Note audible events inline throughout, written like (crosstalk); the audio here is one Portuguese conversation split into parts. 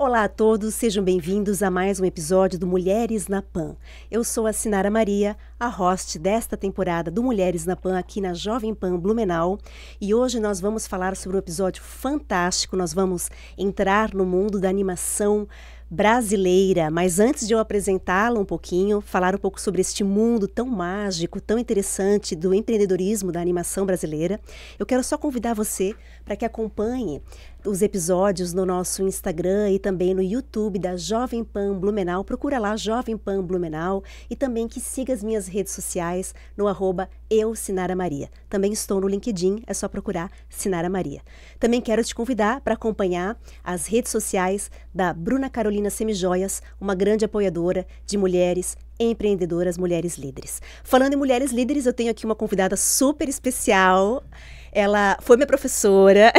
Olá a todos, sejam bem-vindos a mais um episódio do Mulheres na Pan. Eu sou a Sinara Maria, a host desta temporada do Mulheres na Pan aqui na Jovem Pan Blumenau, e hoje nós vamos falar sobre um episódio fantástico. Nós vamos entrar no mundo da animação brasileira. Mas antes de eu apresentá-la um pouquinho, falar um pouco sobre este mundo tão mágico, tão interessante do empreendedorismo da animação brasileira, eu quero só convidar você para que acompanhe os episódios no nosso Instagram e também no YouTube da Jovem Pan Blumenau. Procura lá Jovem Pan Blumenau e também que siga as minhas redes sociais no arroba eu, Sinara Maria. Também estou no LinkedIn, é só procurar Sinara Maria. Também quero te convidar para acompanhar as redes sociais da Bruna Carolina Semijoias, uma grande apoiadora de mulheres empreendedoras, mulheres líderes. Falando em mulheres líderes, eu tenho aqui uma convidada super especial. Ela foi minha professora,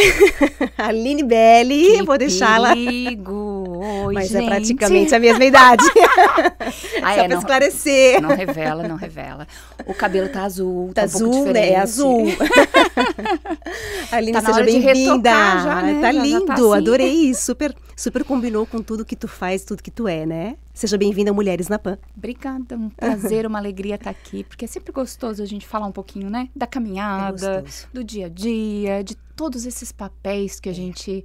a (laughs) Aline Belli. Que vou deixar ela. Perigo. Oi, Mas é gente. é praticamente a mesma idade. (laughs) ah, Só é, pra não, esclarecer. Não revela, não revela. O cabelo tá azul, tá, tá um azul, né? É azul. (laughs) Aline, tá seja bem-vinda. Né? Tá já tá lindo, tá assim. adorei. Super, super combinou com tudo que tu faz, tudo que tu é, né? Seja bem-vinda, Mulheres na Pan. Obrigada, um prazer, uma alegria estar tá aqui, porque é sempre gostoso a gente falar um pouquinho, né? Da caminhada, é do dia a dia, de todos esses papéis que a gente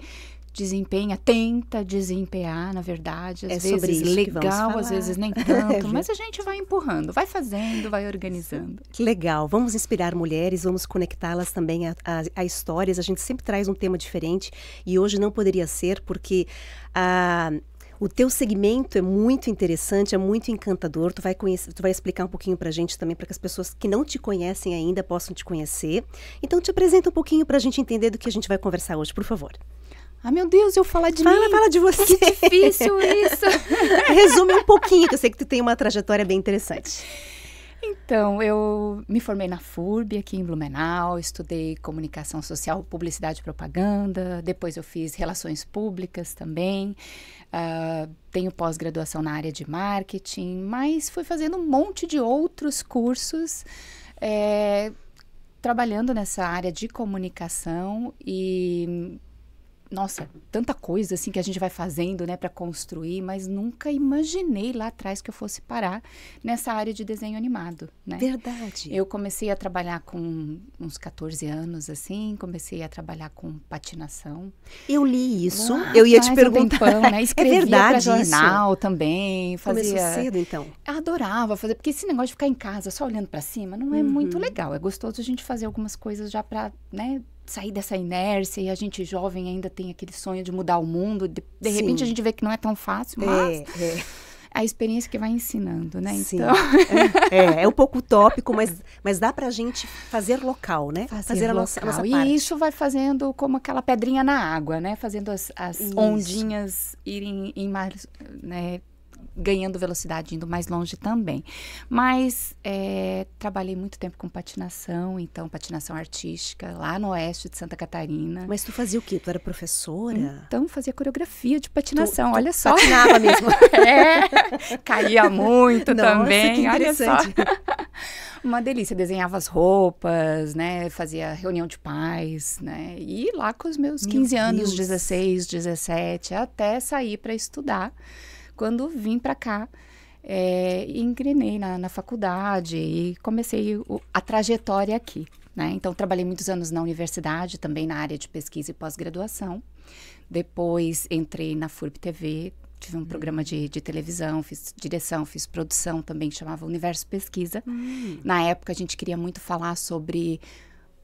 desempenha, tenta desempenhar, na verdade, às é vezes sobre isso legal, às vezes nem (laughs) tanto, é mas a gente vai empurrando, vai fazendo, vai organizando. Que legal. Vamos inspirar mulheres, vamos conectá-las também a, a, a, histórias. A gente sempre traz um tema diferente e hoje não poderia ser porque a ah, o teu segmento é muito interessante, é muito encantador. Tu vai, conhecer, tu vai explicar um pouquinho para a gente também, para que as pessoas que não te conhecem ainda possam te conhecer. Então, te apresenta um pouquinho para a gente entender do que a gente vai conversar hoje, por favor. Ah, meu Deus, eu falar de fala, mim. Fala de você. Que difícil (laughs) isso. É, resume um pouquinho, que eu sei que tu tem uma trajetória bem interessante. Então, eu me formei na FURB aqui em Blumenau, estudei comunicação social, publicidade e propaganda, depois eu fiz relações públicas também, uh, tenho pós-graduação na área de marketing, mas fui fazendo um monte de outros cursos. É, trabalhando nessa área de comunicação e nossa, tanta coisa assim que a gente vai fazendo, né, para construir, mas nunca imaginei lá atrás que eu fosse parar nessa área de desenho animado, né? Verdade. Eu comecei a trabalhar com uns 14 anos assim, comecei a trabalhar com patinação. Eu li isso. eu ia te perguntar. Um tempão, né? (laughs) É Escrevia é verdade jornal isso. também, fazia. Começou cedo então. Adorava fazer, porque esse negócio de ficar em casa só olhando para cima não é uhum. muito legal. É gostoso a gente fazer algumas coisas já para, né, sair dessa inércia e a gente jovem ainda tem aquele sonho de mudar o mundo. De, de repente a gente vê que não é tão fácil, é, mas. É, é. A experiência que vai ensinando, né? Sim. Então... É, é, é um pouco utópico, mas, mas dá pra gente fazer local, né? Fazer, fazer local. a, nossa, a nossa E isso vai fazendo como aquela pedrinha na água, né? Fazendo as, as ondinhas irem em mar, né? ganhando velocidade, indo mais longe também. Mas é, trabalhei muito tempo com patinação, então patinação artística, lá no oeste de Santa Catarina. Mas tu fazia o quê? Tu era professora? Então fazia coreografia de patinação, tu, olha tu só. Patinava mesmo. (laughs) é, caía muito Nossa, também, que olha só. (laughs) Uma delícia, desenhava as roupas, né, fazia reunião de pais, né, e lá com os meus 15 Meu anos, Deus. 16, 17, até sair para estudar. Quando vim para cá, é, engrenei na, na, faculdade e comecei o, a trajetória aqui. Né? Então, trabalhei muitos anos na universidade, também na área de pesquisa e pós-graduação. Depois, entrei na FURB TV, tive um hum. programa de, de, televisão, fiz direção, fiz produção também, que chamava Universo Pesquisa. Hum. Na época, a gente queria muito falar sobre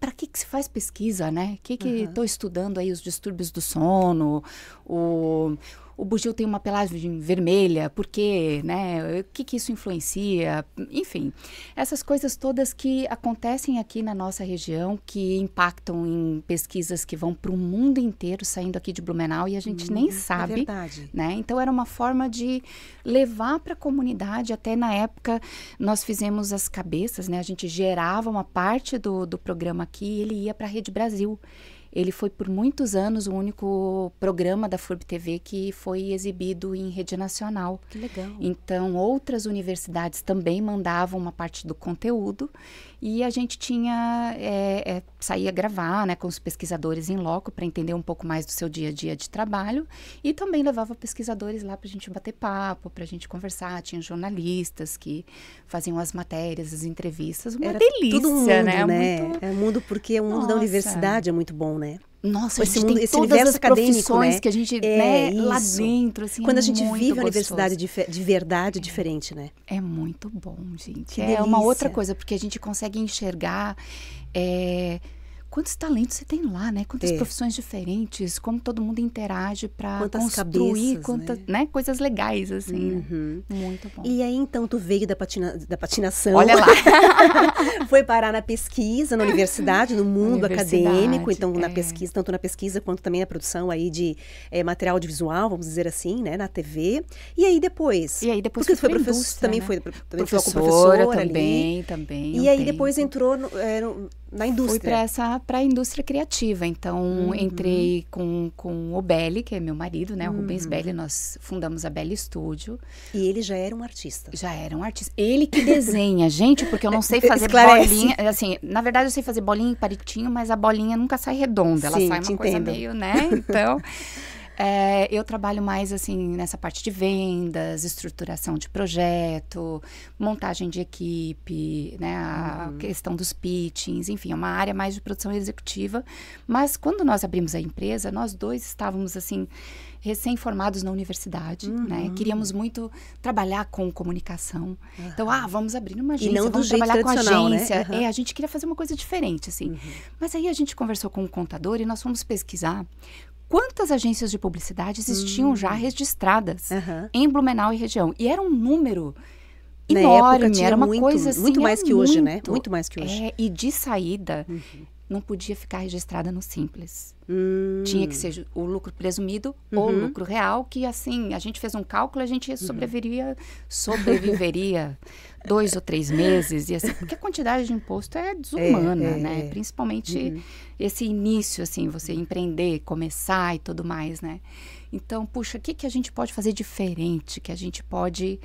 para que, que se faz pesquisa, né? O que estou uhum. estudando aí, os distúrbios do sono, o o bugio tem uma pelagem vermelha, por quê, né? O que, que isso influencia? Enfim, essas coisas todas que acontecem aqui na nossa região, que impactam em pesquisas que vão para o mundo inteiro, saindo aqui de Blumenau, e a gente hum, nem uhum, é sabe. É verdade. Né? Então, era uma forma de levar para a comunidade, até na época nós fizemos as cabeças, né? A gente gerava uma parte do, do programa aqui e ele ia para a Rede Brasil. Ele foi por muitos anos o único programa da FURB TV que foi exibido em rede nacional. Que legal. Então, outras universidades também mandavam uma parte do conteúdo e a gente tinha é, é, saía gravar, né, com os pesquisadores em loco para entender um pouco mais do seu dia a dia de trabalho e também levava pesquisadores lá para a gente bater papo, para a gente conversar. Tinha jornalistas que faziam as matérias, as entrevistas. Uma Era delícia, tudo um né? mundo, né? né? Muito... É um mundo porque o é mundo Nossa. da universidade é muito bom, né? Nossa, esse a gente mundo, tem esse todas as né? profissões né? que a gente é, né, lá dentro. Assim, Quando é a gente vive gostoso. a universidade de, de verdade é. diferente, né? É muito bom, gente. Que é delícia. uma outra coisa, porque a gente consegue enxergar. É, quantos talentos você tem lá, né? Quantas é. profissões diferentes, como todo mundo interage para construir cabeças, quanta, né? né? coisas legais, assim. Né? Uhum. Muito bom. E aí, então, tu veio da, patina, da patinação. Olha lá! (laughs) Foi parar na pesquisa, na universidade, no mundo universidade, acadêmico. Então, é. na pesquisa, tanto na pesquisa quanto também na produção aí de é, material audiovisual, vamos dizer assim, né? Na TV. E aí, depois? E aí, depois Porque tu foi professor, também né? foi também professora, como professora também, ali. também. E um aí, tempo. depois entrou no, é, no na indústria? Fui para essa para a indústria criativa. Então uhum. entrei com, com o Belli, que é meu marido, né, o uhum. Rubens Belli, nós fundamos a Belli Studio. E ele já era um artista. Já era um artista. Ele que desenha, (laughs) gente, porque eu não sei fazer Esclarece. bolinha, assim, na verdade eu sei fazer bolinha e palitinho, mas a bolinha nunca sai redonda, ela sai uma coisa entendo. meio, né? Então (laughs) É, eu trabalho mais assim nessa parte de vendas, estruturação de projeto, montagem de equipe, né, a uhum. questão dos pitchings, enfim, é uma área mais de produção executiva. Mas quando nós abrimos a empresa, nós dois estávamos assim recém-formados na universidade, né, uhum. né? Queríamos muito trabalhar com comunicação. Uhum. Então, ah, vamos abrir uma agência, e não vamos trabalhar com né? agência. Né? É, a gente queria fazer uma coisa diferente, assim. Uhum. Mas aí a gente conversou com o um contador e nós fomos pesquisar quantas agências de publicidade existiam hum. já registradas uhum. em Blumenau e região. E era um número enorme, era uma muito, coisa assim. Muito mais é que muito, hoje, né? Muito mais que hoje. É, e de saída, uhum não podia ficar registrada no Simples. Hum. Tinha que ser o lucro presumido uhum. ou lucro real, que assim, a gente fez um cálculo, a gente uhum. sobreviveria, sobreviveria (laughs) dois ou três meses, e assim, porque a quantidade de imposto é desumana, é, é, né? É. Principalmente uhum. esse início, assim, você empreender, começar e tudo mais, né? Então, puxa, o que, que a gente pode fazer diferente, que a gente pode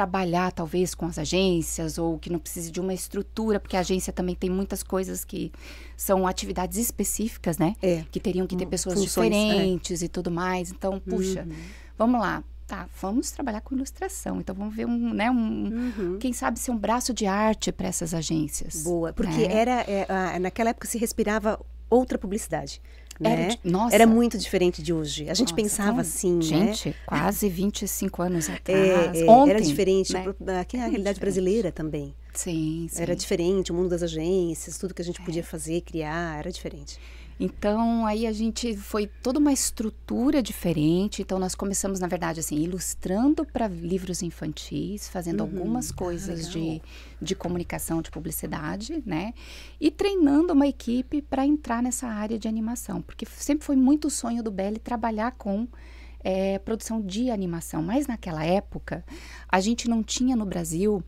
trabalhar talvez com as agências ou que não precise de uma estrutura, porque a agência também tem muitas coisas que são atividades específicas, né? É. Que teriam que ter hum, pessoas Funções, é. diferentes é. e tudo mais. Então, puxa, uhum. vamos lá. Tá, vamos trabalhar com ilustração. Então vamos ver um, né, um uhum. quem sabe ser um braço de arte para essas agências. Boa, porque é. era é, naquela época se respirava outra publicidade. Era, né? nossa. Era muito diferente de hoje. A gente nossa, pensava então, assim, né? Gente, né? quase 25 anos é, atrás. É, é, Ontem, era diferente né? da é a realidade brasileira também. Sim, sim. Era diferente, o mundo das agências, tudo que a gente é. podia fazer, criar, era diferente. Então, aí a gente foi toda uma estrutura diferente. Então, nós começamos, na verdade, assim, ilustrando para livros infantis, fazendo uhum. algumas ah, coisas ah, de, de comunicação, de publicidade, né? E treinando uma equipe para entrar nessa área de animação. Porque sempre foi muito o sonho do Belly trabalhar com é, produção de animação. Mas naquela época, a gente não tinha no Brasil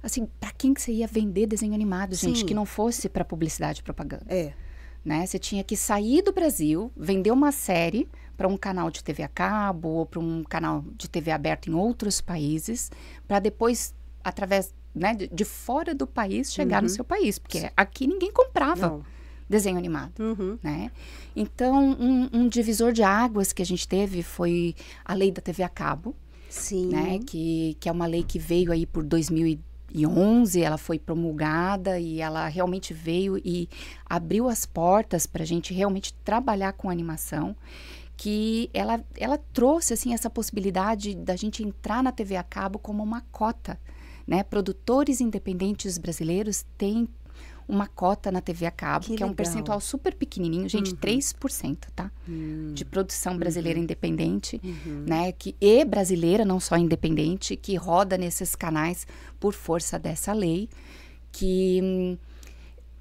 assim, para quem que você ia vender desenho animado, Sim. gente, que não fosse para publicidade e propaganda. É né? Você tinha que sair do Brasil, vender uma série para um canal de TV a cabo ou para um canal de TV aberto em outros países, para depois, através né, de, de, fora do país, chegar uhum. no seu país, porque aqui ninguém comprava. Não. Desenho animado, uhum. né? Então, um, um divisor de águas que a gente teve foi a lei da TV a cabo, Sim. Né? Que, que é uma lei que veio aí por 2010, 2011 ela foi promulgada e ela realmente veio e abriu as portas para a gente realmente trabalhar com animação que ela, ela trouxe assim essa possibilidade da gente entrar na TV a cabo como uma cota né? Produtores independentes brasileiros têm uma cota na TV a cabo, que, que é um percentual super pequenininho, gente, uhum. 3%, tá? Uhum. De produção brasileira uhum. independente, uhum. né? Que, e brasileira, não só independente, que roda nesses canais por força dessa lei, que hum,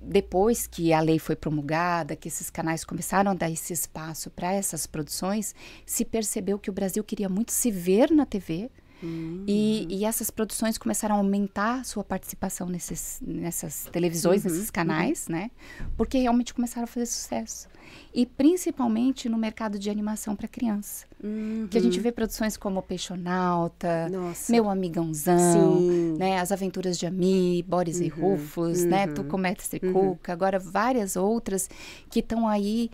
depois que a lei foi promulgada, que esses canais começaram a dar esse espaço para essas produções, se percebeu que o Brasil queria muito se ver na TV, Hum. E, e, essas produções começaram a aumentar sua participação nesses, nessas televisões, uhum. nesses uhum. canais, uhum. né? Porque realmente começaram a fazer sucesso. E principalmente no mercado de animação para criança. Uhum. Que a gente vê produções como Peixonauta, Nossa. Meu Amigãozão, né? As Aventuras de Ami, Boris e uhum, Rufus, né? Uhum. Mestre Comete Cuca, agora várias outras que estão aí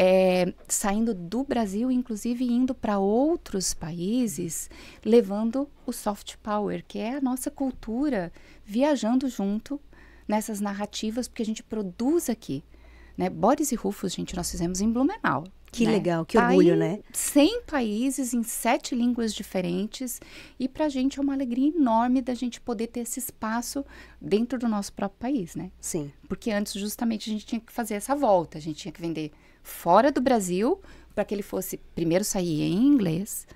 é, saindo do Brasil, inclusive indo para outros países, levando o soft power, que é a nossa cultura, viajando junto nessas narrativas, porque a gente produz aqui. Né? Boris e Rufus, gente, nós fizemos em Blumenau. Que né? legal, que orgulho, tá né? 100 países, em sete línguas diferentes. E para a gente é uma alegria enorme da gente poder ter esse espaço dentro do nosso próprio país, né? Sim. Porque antes, justamente, a gente tinha que fazer essa volta, a gente tinha que vender fora do Brasil para que ele fosse primeiro sair em inglês.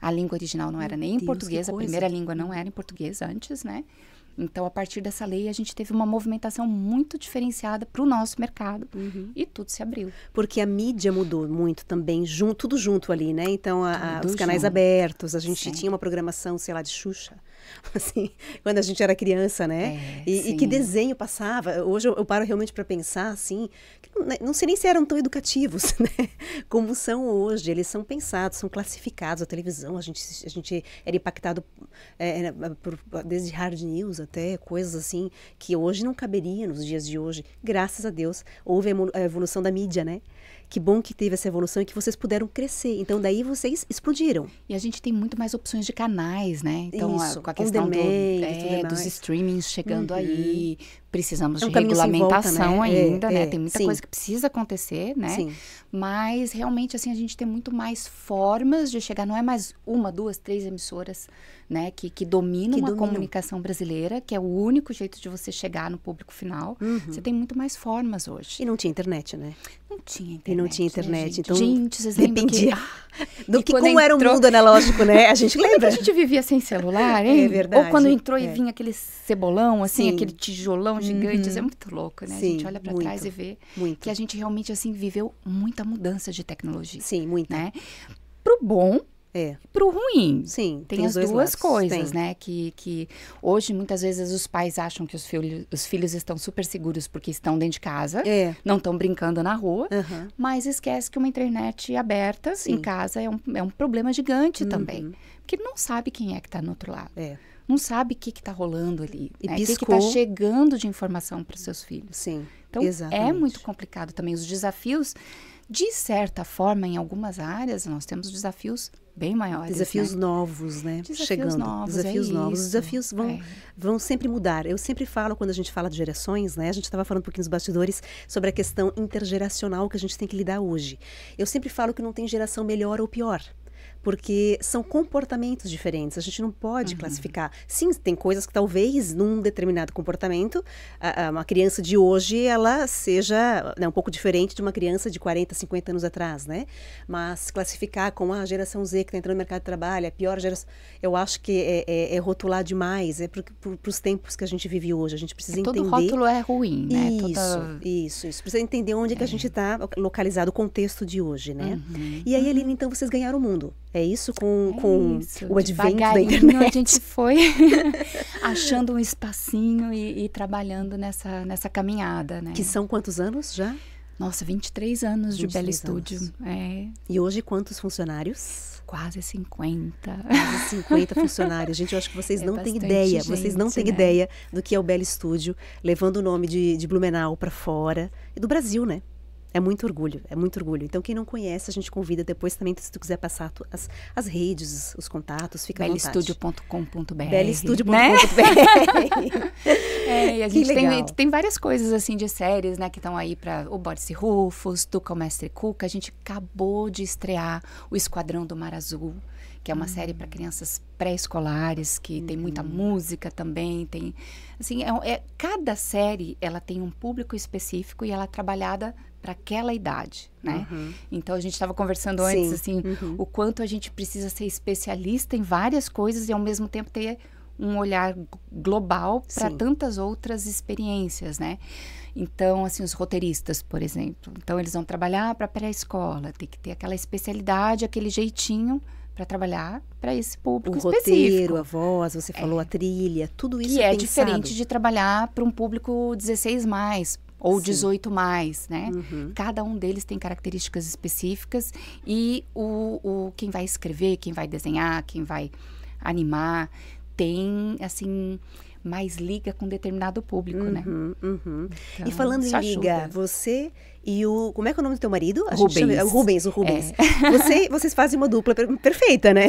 A língua original não era nem Deus, em português, a primeira língua não era em português antes, né? Então, a partir dessa lei, a gente teve uma movimentação muito diferenciada para o nosso mercado uhum. e tudo se abriu. Porque a mídia mudou muito também, junto, tudo junto ali, né? Então, a, a, os canais junto. abertos, a gente Sim. tinha uma programação, sei lá, de Xuxa. (laughs) assim, quando a gente era criança, né? É, e, e, que desenho passava. Hoje eu, eu paro realmente para pensar, assim, não, né, não, sei nem se eram tão educativos, (laughs) né? Como são hoje. Eles são pensados, são classificados. A televisão, a gente, a gente era impactado é, é, por, desde hard news até coisas assim que hoje não caberia nos dias de hoje. Graças a Deus, houve a evolução da mídia, né? que bom que teve essa evolução e que vocês puderam crescer. Então, daí vocês explodiram. E a gente tem muito mais opções de canais, né? Então, Isso, a, com a questão do, é, dos streamings chegando uhum. aí, precisamos é um de regulamentação volta, né? É, ainda, é, né? É, tem muita sim. coisa que precisa acontecer, né? Sim. Mas realmente assim a gente tem muito mais formas de chegar, não é mais uma, duas, três emissoras, né, que, que dominam a comunicação brasileira, que é o único jeito de você chegar no público final. Uhum. Você tem muito mais formas hoje. E não tinha internet, né? Não tinha internet. E não tinha internet, né, gente? então gente, vocês dependia (laughs) que... do que como entrou... era o mundo analógico, né? A gente (laughs) lembra. a gente vivia sem celular, é hein? É verdade. Ou quando entrou e é. vinha aquele cebolão assim, Sim. aquele tijolão Uhum. gigantes. Uhum. É muito louco, né? Sim, a gente olha para trás e vê muito. que a gente realmente assim viveu muita mudança de tecnologia. Sim, muito Né? Pro bom é. Pro ruim. Sim. Tem, tem as duas lados. coisas, tem. né? Que, que hoje, muitas vezes, os pais acham que os, filho, os filhos estão super seguros porque estão dentro de casa, é. não estão brincando na rua, uhum. mas esquece que uma internet aberta Sim. em casa é um, é um problema gigante uhum. também. Porque não sabe quem é que está no outro lado. É não sabe o que está rolando ali. E né? O que está chegando de informação para os seus filhos. Sim. Então é exatamente. é muito complicado também. Os desafios, de certa forma, em algumas áreas, nós temos desafios bem maiores. Desafios né? novos, né? Desafios Chegando. Novos, é desafios é novos. Os desafios vão, é. vão sempre mudar. Eu sempre falo, quando a gente fala de gerações, né? A gente estava falando um pouquinho nos bastidores sobre a questão intergeracional que a gente tem que lidar hoje. Eu sempre falo que não tem geração melhor ou pior porque são comportamentos diferentes. A gente não pode uhum. classificar. Sim, tem coisas que talvez num determinado comportamento, uma criança de hoje ela seja né, um pouco diferente de uma criança de 40, 50 anos atrás, né? Mas classificar com a ah, geração Z que está entrando no mercado de trabalho, é a pior geração, eu acho que é, é, é rotular demais. É para os tempos que a gente vive hoje. A gente precisa é, entender. Todo rótulo é ruim, né? Isso, Toda... isso, isso. Precisa entender onde é. que a é. gente está localizado, o contexto de hoje, né? Uhum. E aí, uhum. Aline, então vocês ganharam o mundo. É isso com, é com isso, o advento da internet. A gente foi (laughs) achando um espacinho e, e, trabalhando nessa, nessa caminhada, né? Que são quantos anos já? Nossa, 23 anos 23 de Belo Estúdio. É. E hoje quantos funcionários? Quase 50. Quase 50 funcionários. Gente, eu acho que vocês é não têm ideia. Gente, vocês não têm né? ideia do que é o Belo Estúdio, levando o nome de, de Blumenau para fora e do Brasil, né? É muito orgulho, é muito orgulho. Então, quem não conhece, a gente convida depois também, se tu quiser passar tu, as, as redes, os, contatos, fica belestudio.com.br. Belestudio.com.br. Né? (laughs) é, e a gente tem, tem, várias coisas, assim, de séries, né, que estão aí para o Boris Rufus, Tuca, o Mestre Cuca. A gente acabou de estrear o Esquadrão do Mar Azul, que é uma hum. série para crianças pré-escolares, que tem muita uhum. música também, tem... Assim, é, é, cada série, ela tem um público específico e ela é trabalhada para aquela idade, né? Uhum. Então a gente estava conversando antes Sim. assim, uhum. o quanto a gente precisa ser especialista em várias coisas e ao mesmo tempo ter um olhar global para tantas outras experiências, né? Então, assim, os roteiristas, por exemplo, então eles vão trabalhar para pré-escola, tem que ter aquela especialidade, aquele jeitinho para trabalhar para esse público o específico. roteiro, a voz, você falou é. a trilha, tudo isso que é, é diferente de trabalhar para um público 16 mais, ou Sim. 18 mais, né? Uhum. Cada um deles tem características específicas e o, o quem vai escrever, quem vai desenhar, quem vai animar tem assim mais liga com determinado público, uhum, né? Uhum. uhum. Então, e falando em liga, ajuda. você e o. Como é que é o nome do teu marido? A Rubens. Chama, é o Rubens, o é. Rubens. É. (laughs) Você, vocês fazem uma dupla perfeita, né?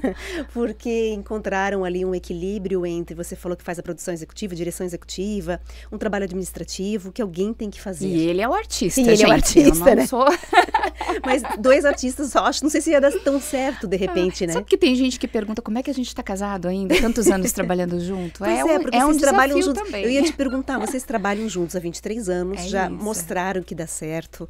(laughs) Porque encontraram ali um equilíbrio entre. Você falou que faz a produção executiva, direção executiva, um trabalho administrativo que alguém tem que fazer. E ele é o artista. ele gente, é o artista, eu né? Sou... (laughs) Mas dois artistas só, acho, não sei se ia dar tão certo de ah, repente, ah, né? Sabe que tem gente que pergunta como é que a gente está casado ainda, tantos anos trabalhando junto? É, é, um, porque é um trabalham juntos. Também. Eu ia te perguntar, vocês trabalham juntos há 23 anos, é já isso. mostraram que dá certo.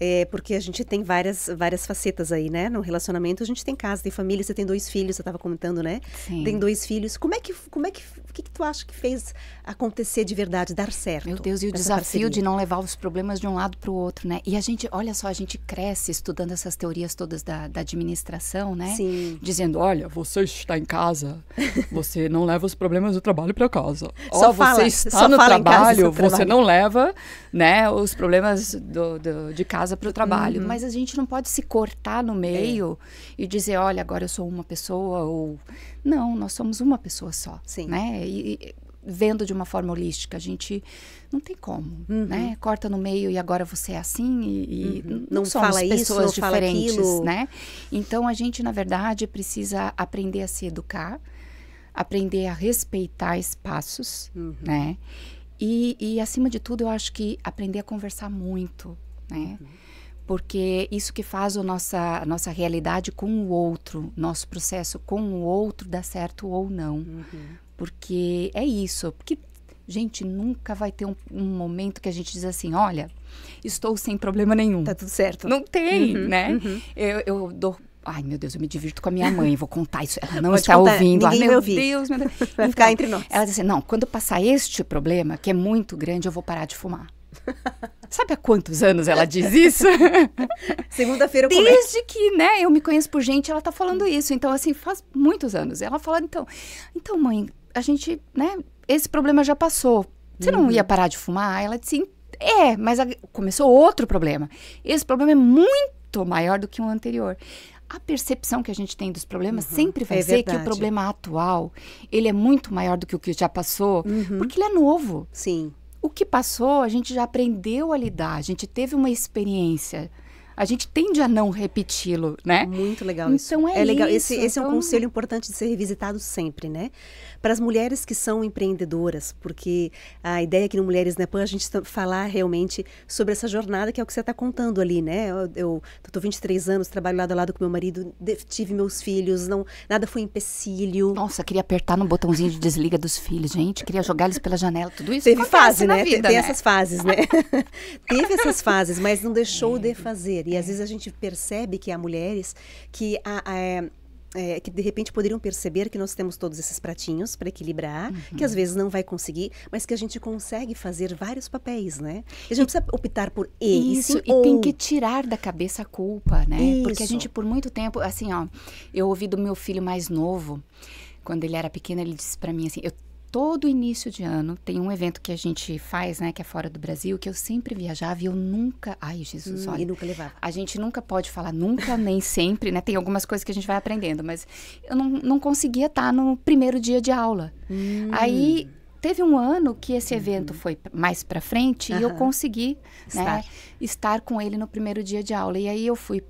É, porque a gente tem várias, várias facetas aí, né? No relacionamento, a gente tem casa, tem família, você tem dois filhos, você estava comentando, né? Sim. Tem dois filhos. Como é que. Como é que o que, que tu acha que fez acontecer de verdade, dar certo? Meu Deus, e o desafio parceria? de não levar os problemas de um lado para o outro, né? E a gente, olha só, a gente cresce estudando essas teorias todas da, da administração, né? Sim. Dizendo, olha, você está em casa, (laughs) você não leva os problemas do trabalho para casa. Só oh, fala, você está no trabalho, casa, você trabalho. não leva, né, os problemas do, do, de casa casa, para o trabalho. Uhum. Mas a gente não pode se cortar no é. meio é. e dizer, olha, agora eu sou uma pessoa ou não, nós somos uma pessoa só, Sim. né? E, e, vendo de uma forma holística, a gente não tem como, uhum. né? Corta no meio e agora você é assim e, e uhum. não, não somos fala pessoas isso, diferentes, né? Então a gente na verdade precisa aprender a se educar, aprender a respeitar espaços, uhum. né? E, e, acima de tudo, eu acho que aprender a conversar muito, né? Uhum porque isso que faz a nossa, a nossa realidade com o outro, nosso processo com o outro dá certo ou não. Uhum. Porque é isso. Porque, gente, nunca vai ter um, um, momento que a gente diz assim: olha, estou sem problema nenhum. Tá tudo certo. Não tem, uhum, né? Uhum. Eu, eu dou Ai, meu Deus, eu me divirto com a minha mãe, vou contar isso. Ela não Pode está contar. ouvindo. Ah, ninguém ah, meu ouvir. Deus, meu Deus. Vai então, ficar entre nós. Ela diz assim, não, quando passar este problema, que é muito grande, eu vou parar de fumar. Sabe há quantos anos ela diz isso? (laughs) Segunda-feira eu Desde que, né, eu me conheço por gente, ela tá falando isso. Então, assim, faz muitos anos. Ela fala, então, então, mãe, a gente, né, esse problema já passou. Você uhum. não ia parar de fumar? Ela disse, é, mas a, começou outro problema. Esse problema é muito maior do que o um anterior a percepção que a gente tem dos problemas uhum, sempre vai é ser verdade. que o problema atual ele é muito maior do que o que já passou, uhum. porque ele é novo. Sim. O que passou, a gente já aprendeu a lidar, a gente teve uma experiência. A gente tende a não repeti-lo, né? Muito legal então isso. É, é legal. Isso, esse, então... esse é um então conselho importante de ser revisitado sempre, né? para as mulheres que são empreendedoras, porque a ideia aqui no Mulheres na é a gente falar realmente sobre essa jornada que é o que você está contando ali, né? Eu estou 23 anos, trabalho lado a lado com meu marido, tive meus filhos, não nada foi empecilho. Nossa, queria apertar no botãozinho de desliga dos filhos, gente, queria jogar eles pela janela, tudo isso. Teve fase, né? Vida, tem né? essas fases, né? (laughs) Teve essas fases, mas não deixou é. de fazer. E às vezes a gente percebe que há mulheres que a, a é, é, que de repente poderiam perceber que nós temos todos esses pratinhos para equilibrar, uhum. que às vezes não vai conseguir, mas que a gente consegue fazer vários papéis, né? A gente não precisa optar por isso. e, e tem que tirar da cabeça a culpa, né? Isso. Porque a gente por muito tempo, assim, ó, eu ouvi do meu filho mais novo, quando ele era pequeno, ele disse para mim assim, eu todo início de ano tem um evento que a gente faz, né, que é fora do Brasil, que eu sempre viajava e eu nunca, ai Jesus, hum, olha, e nunca levava. A gente nunca pode falar nunca nem sempre, né? Tem algumas coisas que a gente vai aprendendo, mas eu não, não conseguia estar no primeiro dia de aula. Hum. Aí teve um ano que esse evento uhum. foi mais para frente uhum. e eu consegui, Estar. né? estar com ele no primeiro dia de aula. E aí eu fui,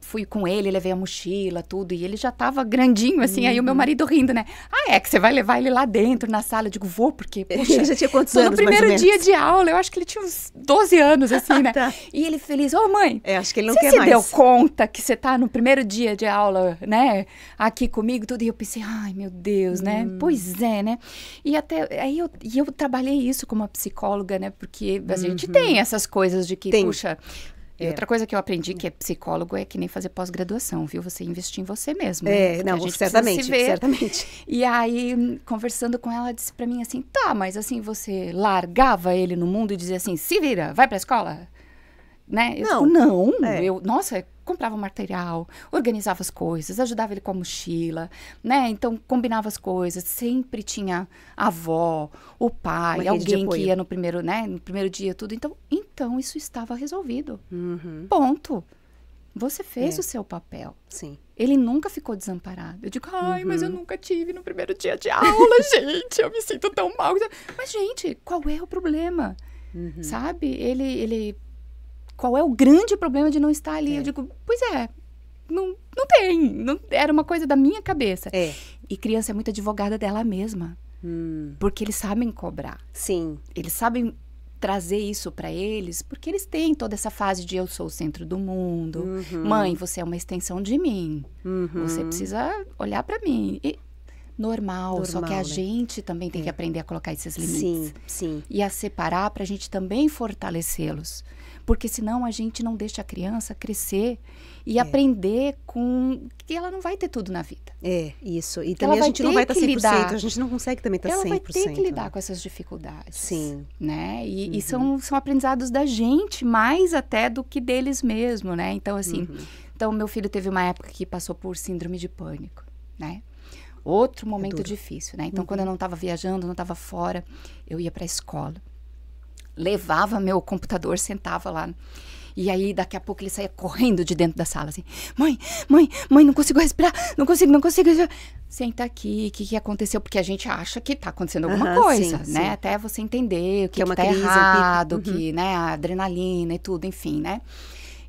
fui com ele, levei a mochila, tudo, e ele já estava grandinho, assim. Uhum. Aí o meu uhum. marido rindo, né? Ah, é que você vai levar ele lá dentro, na sala? Eu digo, vou, porque, (laughs) poxa... Ele já tinha quantos anos, No primeiro dia de aula, eu acho que ele tinha uns 12 anos, assim, ah, né? tá. E ele feliz, ô oh, mãe... É, acho que ele não quer mais. Você se deu conta que você tá no primeiro dia de aula, né? Aqui comigo, tudo. E eu pensei, ai, meu Deus, né? Hum. Pois é, né? E até... Aí eu, e eu trabalhei isso como uma psicóloga, né? Porque a uhum. gente tem essas coisas de que, tem, puxa, puxa. É. outra coisa que eu aprendi que é psicólogo é que nem fazer pós-graduação, viu? Você investir em você mesmo. Né? É, não, a gente certamente, se ver. certamente. (laughs) E aí, conversando com ela, disse para mim assim: "Tá, mas assim você largava ele no mundo e dizia assim: "Se vira, vai para escola". Né? Não. não, é. eu, nossa, comprava material, organizava as coisas, ajudava ele com a mochila, né? Então combinava as coisas, sempre tinha a avó, o pai, alguém que ia no primeiro, né, no primeiro dia tudo. Então, então isso estava resolvido. Uhum. Ponto. Você fez é. o seu papel. Sim. Ele nunca ficou desamparado. Eu digo, ai, uhum. mas eu uhum. nunca tive no primeiro dia de aula, (laughs) gente. Eu me sinto tão mal. Mas, gente, qual é o problema? Uhum. Sabe? Ele, ele. Qual é o grande problema de não estar ali? É. Eu digo, pois é, não, não tem. Não, era uma coisa da minha cabeça. É. E criança é muito advogada dela mesma. Hum. Porque eles sabem cobrar. Sim. Eles sabem trazer isso para eles, porque eles têm toda essa fase de eu sou o centro do mundo, uhum. mãe, você é uma extensão de mim, uhum. você precisa olhar para mim. E, normal, normal, só que a né? gente também tem é. que aprender a colocar esses limites. Sim, sim. E a separar para a gente também fortalecê-los. Porque senão a gente não deixa a criança crescer e é. aprender com que ela não vai ter tudo na vida. É, isso. E também ela a gente não vai estar tá 100%, lidar. a gente não consegue também estar tá ela 100%. Ela vai ter que lidar né? com essas dificuldades. Sim. Né? E, uhum. e, são, são aprendizados da gente mais até do que deles mesmo, né? Então, assim, uhum. então meu filho teve uma época que passou por síndrome de pânico, né? Outro é momento é difícil, né? Então, uhum. quando eu não estava viajando, não estava fora, eu ia para a escola levava meu computador, sentava lá. E aí, daqui a pouco, ele saía correndo de dentro da sala, assim: Mãe, mãe, mãe, não consigo respirar, não consigo, não consigo. Senta aqui, o que, que aconteceu? Porque a gente acha que está acontecendo alguma uhum, coisa, sim, né? Sim. Até você entender o que, que, é uma que tá crise, errado, uhum. que, né, a adrenalina e tudo, enfim, né?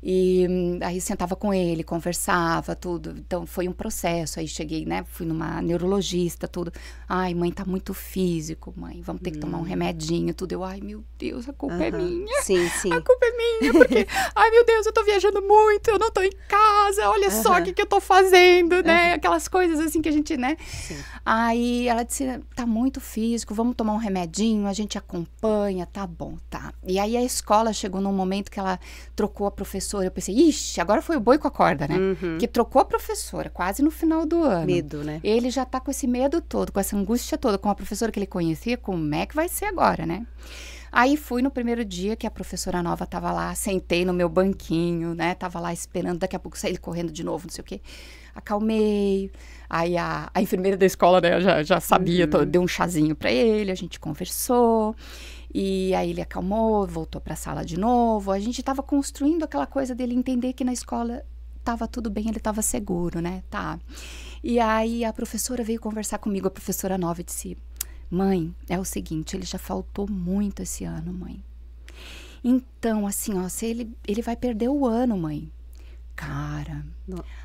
E hum, aí sentava com ele, conversava, tudo. Então foi um processo. Aí cheguei, né? Fui numa neurologista, tudo. Ai, mãe, tá muito físico, mãe. Vamos ter que tomar um hum. remedinho, tudo. Eu, ai, meu Deus, a culpa uh -huh. é minha. Sim, sim. A culpa é minha, porque, (laughs) ai, meu Deus, eu tô viajando muito, eu não tô em casa, olha uh -huh. só o que, que eu tô fazendo, né? Uh -huh. Aquelas coisas assim que a gente, né? Sim. Aí ela disse: tá muito físico, vamos tomar um remedinho, a gente acompanha, tá bom, tá. E aí a escola chegou num momento que ela trocou a professora professora. Eu pensei, ixi, agora foi o boi com a corda, né? Uhum. Que trocou a professora quase no final do ano. Medo, né? Ele já tá com esse medo todo, com essa angústia toda, com a professora que ele conhecia, como é que vai ser agora, né? Aí fui no primeiro dia que a professora nova tava lá, sentei no meu banquinho, né? Tava lá esperando, daqui a pouco saí ele correndo de novo, não sei o quê. Acalmei. Aí a, a enfermeira da escola, né, já, já sabia, uhum. deu um chazinho para ele, a gente conversou. E aí ele acalmou, voltou para a sala de novo. A gente estava construindo aquela coisa dele entender que na escola estava tudo bem, ele estava seguro, né? Tá. E aí a professora veio conversar comigo, a professora nova, disse: Mãe, é o seguinte, ele já faltou muito esse ano, mãe. Então, assim, ó, se ele, ele vai perder o ano, mãe cara,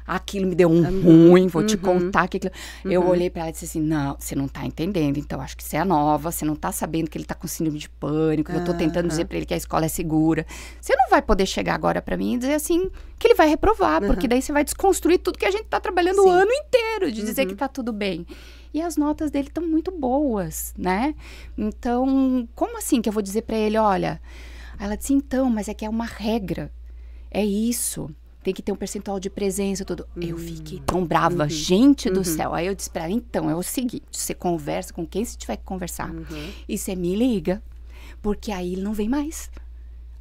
aquilo me deu um uhum. ruim, vou uhum. te contar que aquilo... uhum. eu olhei para ela e disse assim, não, você não tá entendendo, então acho que você é nova, você não tá sabendo que ele tá com síndrome de pânico, eu tô tentando dizer para ele que a escola é segura. Você não vai poder chegar agora para mim e dizer assim que ele vai reprovar, porque daí você vai desconstruir tudo que a gente tá trabalhando Sim. o ano inteiro de dizer que uhum. tá tudo bem. E as notas dele estão muito boas, né? Então, como assim que eu vou dizer para ele, olha, ela disse então, mas é que é uma regra. É isso tem que ter um percentual de presença, tudo. Eu fiquei tão hum. brava, uhum. gente do uhum. céu. Aí eu disse pra ela, então, é o seguinte, você conversa com quem você tiver que conversar uhum. e você me liga, porque aí ele não vem mais.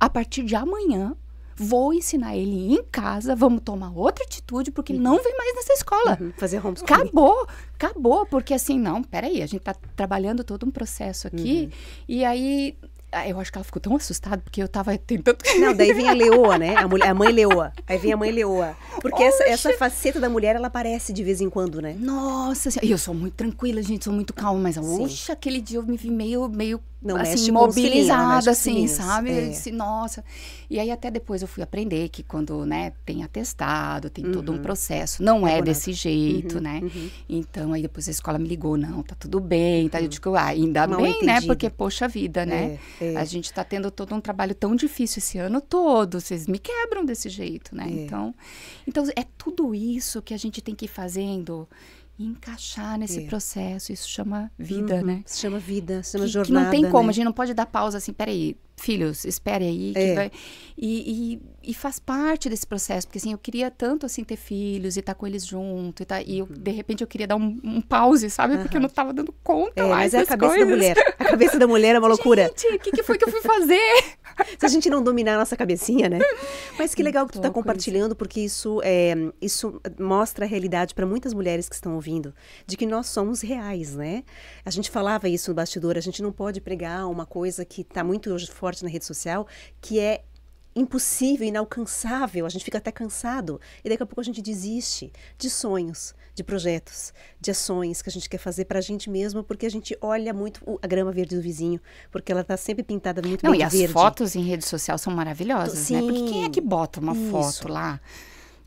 A partir de amanhã, vou ensinar ele em casa, vamos tomar outra atitude, porque ele não uhum. vem mais nessa escola. Uhum, fazer homeschooling. Acabou, acabou, porque assim, não, peraí, a gente tá trabalhando todo um processo aqui, uhum. e aí ah, eu acho que ela ficou tão assustada, porque eu tava tentando. (laughs) Não, daí vem a leoa, né? A, mulher, a mãe leoa. Aí vem a mãe leoa. Porque essa, essa, faceta da mulher, ela aparece de vez em quando, né? Nossa, e eu sou muito tranquila, gente, sou muito calma, mas, Sim. oxa, aquele dia eu me vi meio, meio não assim, mexe mobilizada, assim, filhinhos. sabe? É. Eu disse, assim, nossa. E aí até depois eu fui aprender que quando, né, tem atestado, tem uhum. todo um uhum. processo, não é, é né? desse jeito, uhum. né? Uhum. Então aí depois a escola me ligou, não, tá tudo bem, tá? Eu digo, ah, ainda Mal bem, né? entendido. né? Porque poxa vida, né? É, é, a gente tá tendo todo um trabalho tão difícil esse ano todo, vocês me quebram desse jeito, né? É. Então, então é tudo isso que a gente tem que ir fazendo e encaixar nesse é. processo. Isso chama vida, uhum. né? Isso chama vida, chama que, jornada. Que não tem né? como, né? a gente não pode dar pausa assim, peraí, filhos, espere aí. É. Vai... E, e, e, faz parte desse processo, porque assim, eu queria tanto assim ter filhos e estar tá com eles junto. E, tá, e eu, uhum. de repente eu queria dar um, um pause, sabe? Uhum. Porque eu não estava dando conta é, mais mas é a cabeça coisas. da mulher. A cabeça da mulher é uma (laughs) loucura. Gente, o que, que foi que eu fui fazer? (laughs) Se a gente não dominar a nossa cabecinha, né? Mas que legal que tu está compartilhando, porque isso, é, isso mostra a realidade para muitas mulheres que estão ouvindo, de que nós somos reais, né? A gente falava isso no bastidor, a gente não pode pregar uma coisa que está muito hoje forte na rede social, que é impossível, inalcançável, a gente fica até cansado e daqui a pouco a gente desiste de sonhos, de projetos, de ações que a gente quer fazer para a gente mesmo, porque a gente olha muito a grama verde do vizinho, porque ela está sempre pintada muito Não, bem e as fotos em rede social são maravilhosas, né? É Sim, né? Porque quem é que bota uma isso. foto lá?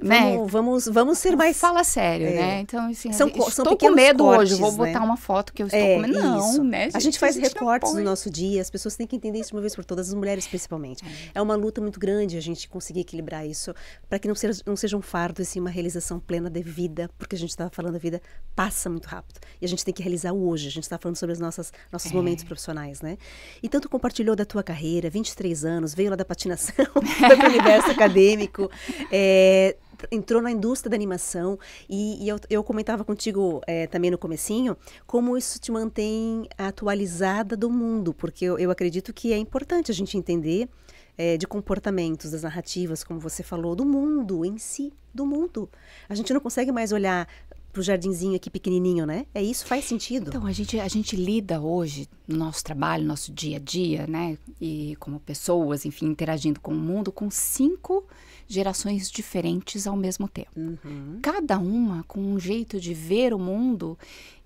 Né? Vamos, vamos, vamos ser mais. Fala sério, é. né? Então, assim, são, estou são com medo cortes, hoje, vou botar né? uma foto que eu estou é, com medo. Não, isso. né? Gente, a gente faz a gente recortes no nosso dia, as pessoas têm que entender isso de uma vez por todas, as mulheres principalmente. É, é uma luta muito grande a gente conseguir equilibrar isso para que não seja, não seja um fardo, assim, uma realização plena de vida, porque a gente estava falando, a vida passa muito rápido. E a gente tem que realizar o hoje, a gente está falando sobre os nossos é. momentos profissionais, né? Então, tu compartilhou da tua carreira, 23 anos, veio lá da patinação, (laughs) do universo acadêmico. É, entrou na indústria da animação e, e eu, eu, comentava contigo é, também no comecinho como isso te mantém atualizada do mundo, porque eu, eu acredito que é importante a gente entender é, de comportamentos, das narrativas, como você falou, do mundo em si, do mundo. A gente não consegue mais olhar pro jardinzinho aqui pequenininho, né? É isso, faz sentido. Então, a gente, a gente lida hoje no nosso trabalho, nosso dia a dia, né? E como pessoas, enfim, interagindo com o mundo, com cinco gerações diferentes ao mesmo tempo. Uhum. Cada uma com um jeito de ver o mundo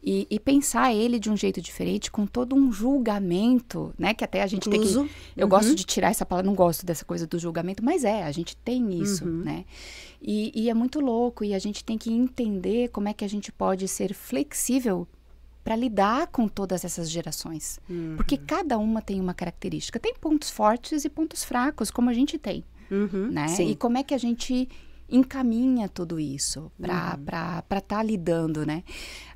e, e, pensar ele de um jeito diferente, com todo um julgamento, né? Que até a gente Incluso. tem que. Eu uhum. gosto de tirar essa palavra, não gosto dessa coisa do julgamento, mas é, a gente tem isso, uhum. né? E, e é muito louco, e a gente tem que entender como é que a gente pode ser flexível para lidar com todas essas gerações. Uhum. Porque cada uma tem uma característica. Tem pontos fortes e pontos fracos, como a gente tem. Uhum, né? E como é que a gente encaminha tudo isso para uhum. estar tá lidando, né?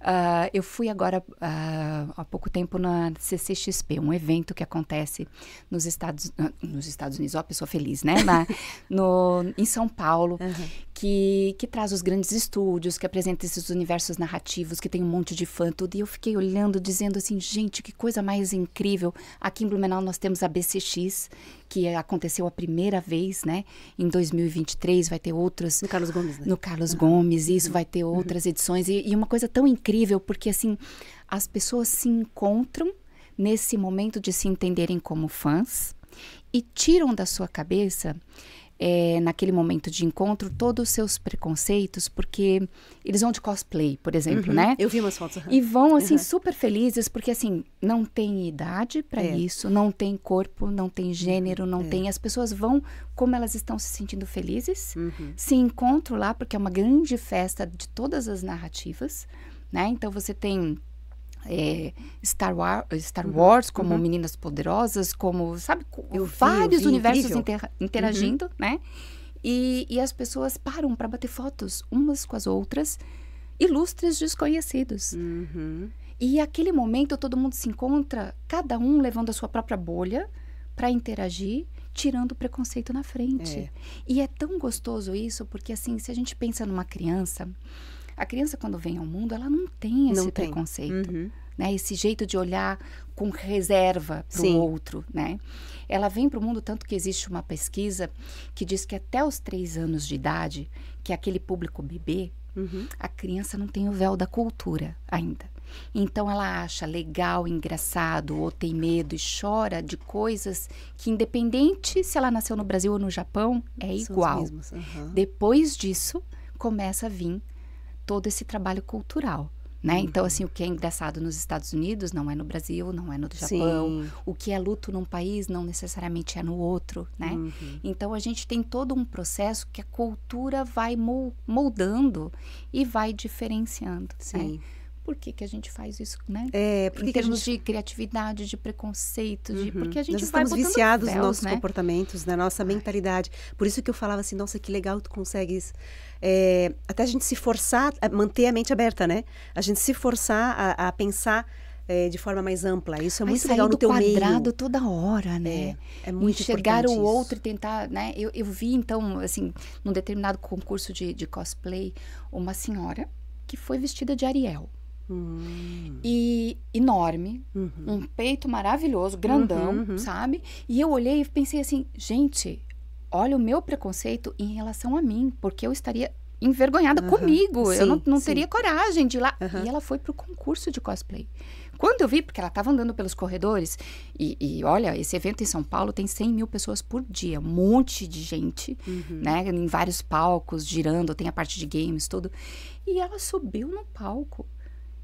Uh, eu fui agora uh, há pouco tempo na CCXP, um evento que acontece nos Estados, nos Estados Unidos, ó, oh, pessoa feliz, né? Na, (laughs) no, em São Paulo, uhum que, que traz os grandes estúdios, que apresenta esses universos narrativos, que tem um monte de fã, tudo. E eu fiquei olhando, dizendo assim, gente, que coisa mais incrível. Aqui em Blumenau nós temos a BCX, que aconteceu a primeira vez, né? Em 2023 vai ter outras... No Carlos Gomes, né? No Carlos Gomes, isso, vai ter outras uhum. edições. E, e uma coisa tão incrível, porque assim, as pessoas se encontram nesse momento de se entenderem como fãs e tiram da sua cabeça é, naquele momento de encontro, todos os seus preconceitos, porque eles vão de cosplay, por exemplo, uhum. né? Eu vi umas fotos. E vão, assim, uhum. super felizes, porque, assim, não tem idade para é. isso, não tem corpo, não tem gênero, não é. tem. As pessoas vão como elas estão se sentindo felizes, uhum. se encontram lá, porque é uma grande festa de todas as narrativas, né? Então, você tem é, Star, War, Star uhum. Wars, uhum. como uhum. Meninas Poderosas, como, sabe, eu vários vi, vi, universos inter, interagindo, uhum. né? E, e as pessoas param para bater fotos umas com as outras, ilustres desconhecidos. Uhum. E aquele momento todo mundo se encontra, cada um levando a sua própria bolha para interagir tirando o preconceito na frente. É. E é tão gostoso isso, porque assim, se a gente pensa numa criança, a criança, quando vem ao mundo, ela não tem esse não preconceito. Tem. Uhum. Né, esse jeito de olhar com reserva para o outro, né? Ela vem para o mundo tanto que existe uma pesquisa que diz que até os três anos de idade, que é aquele público bebê, uhum. a criança não tem o véu da cultura ainda. Então ela acha legal, engraçado, ou tem medo e chora de coisas que, independente se ela nasceu no Brasil ou no Japão, é São igual. Uhum. Depois disso, começa a vir todo esse trabalho cultural. Né? Uhum. Então, assim, o que é engraçado nos Estados Unidos não é no Brasil, não é no Japão. Sim. O que é luto num país não necessariamente é no outro, né? Uhum. Então, a gente tem todo um processo que a cultura vai moldando e vai diferenciando, né? Sim. Né? por que, que a gente faz isso, né? É, porque em termos gente... de criatividade, de preconceito, uhum. de porque a gente Nós estamos viciados véus, nos nossos né? comportamentos, na nossa Ai. mentalidade. Por isso que eu falava assim, nossa, que legal tu consegues é, até a gente se forçar a manter a mente aberta, né? A gente se forçar a, a pensar é, de forma mais ampla. Isso é muito legal no teu meio. quadrado toda hora, né? É, é muito Enxergar o outro e tentar, né? Eu, eu vi, então, assim, num determinado concurso de, de cosplay, uma senhora que foi vestida de Ariel. E enorme, uhum. um peito maravilhoso, grandão, uhum, uhum. sabe? E eu olhei e pensei assim, gente, olha o meu preconceito em relação a mim, porque eu estaria envergonhada uhum. comigo. Sim, eu não, não teria coragem de ir lá. Uhum. E ela foi para o concurso de cosplay. Quando eu vi, porque ela estava andando pelos corredores, e, e, olha, esse evento em São Paulo tem 100 mil pessoas por dia, um monte de gente, uhum. né? Em vários palcos, girando, tem a parte de games, tudo. E ela subiu no palco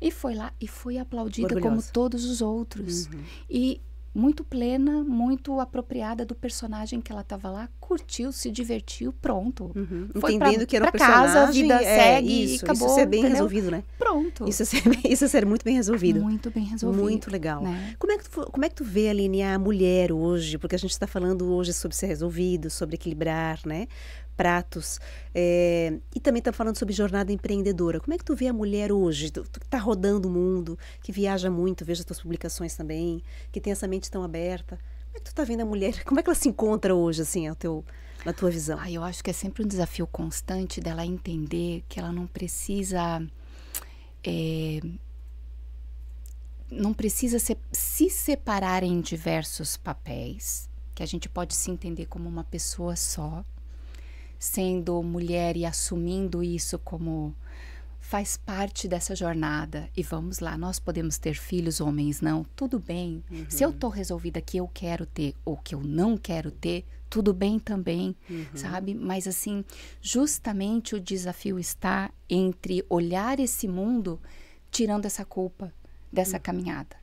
e foi lá e foi aplaudida como todos os outros. Uhum. E muito plena, muito apropriada do personagem que ela estava lá, curtiu, se divertiu, pronto. Uhum. Foi Entendendo pra, que era um personagem, casa, a vida é, segue isso, e acabou. Isso é bem entendeu? resolvido, né? Pronto. Isso é, ser, isso é ser muito bem resolvido. Muito bem resolvido. Muito legal. Né? Como, é que tu, como é que tu vê, Aline, a mulher hoje? Porque a gente está falando hoje sobre ser resolvido, sobre equilibrar, né? pratos. É, e também está falando sobre jornada empreendedora. Como é que tu vê a mulher hoje? Tu, que está rodando o mundo, que viaja muito, vejo as tuas publicações também, que tem essa mente tão aberta. Como é que tu está vendo a mulher? (laughs) Como é que ela se encontra hoje, assim, ao teu, na tua visão? Ah, eu acho que é sempre um desafio constante dela entender que ela não precisa... É, não precisa se, se separar em diversos papéis, que a gente pode se entender como uma pessoa só sendo mulher e assumindo isso como faz parte dessa jornada e vamos lá, nós podemos ter filhos, homens não, tudo bem. Uhum. Se eu uhum. tô resolvida que eu quero ter ou que eu não quero ter, tudo bem também, uhum. sabe? Mas assim, justamente o desafio está entre olhar esse mundo tirando essa culpa dessa uhum. caminhada.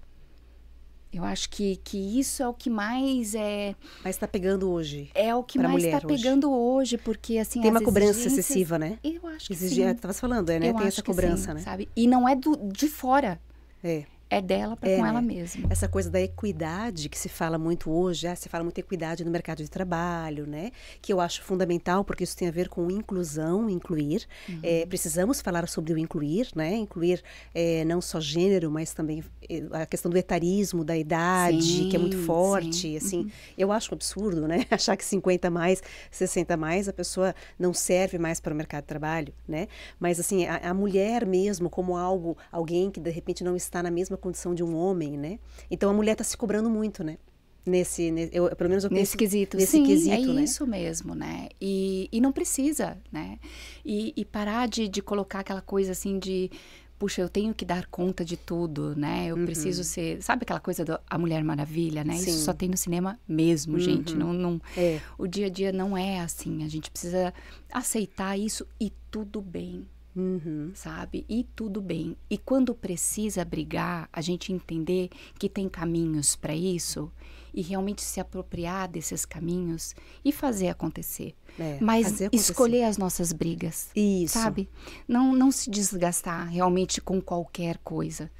Eu acho que, que isso é o que mais é. Mas está pegando hoje. É o que mais está pegando hoje, porque assim. Tem uma cobrança excessiva, né? Eu acho que Exigir, sim. Estavas é, falando, é, né? Eu Tem essa cobrança, sim, né? Sabe? E não é do, de fora. É é dela para é, com ela mesma. Essa coisa da equidade que se fala muito hoje, ah, se fala muito equidade no mercado de trabalho, né? Que eu acho fundamental porque isso tem a ver com inclusão, incluir. Uhum. É, precisamos falar sobre o incluir, né? Incluir é, não só gênero, mas também é, a questão do etarismo, da idade, sim, que é muito forte. Sim. Assim, uhum. eu acho um absurdo, né? (laughs) Achar que 50 mais, 60 mais, a pessoa não serve mais para o mercado de trabalho, né? Mas assim, a, a mulher mesmo como algo, alguém que de repente não está na mesma condição de um homem, né? Então a mulher está se cobrando muito, né? Nesse, nesse eu, pelo menos eu penso, nesse quesito nesse Sim, quesito, é né? isso mesmo né e, e não precisa né e, e parar de, de colocar aquela coisa assim de puxa, eu tenho que dar conta de tudo, né? Eu uhum. preciso ser. Sabe aquela coisa da Mulher Maravilha, né? Sim. Isso só tem no cinema mesmo, uhum. gente. Não, não, é. O dia a dia não é assim. A gente precisa aceitar isso e tudo bem. Uhum. Sabe? E tudo bem. E quando precisa brigar, a gente entender que tem caminhos para isso e realmente se apropriar desses caminhos e fazer acontecer. É, Mas fazer acontecer. escolher as nossas brigas. Isso. Sabe? Não, não se desgastar realmente com qualquer coisa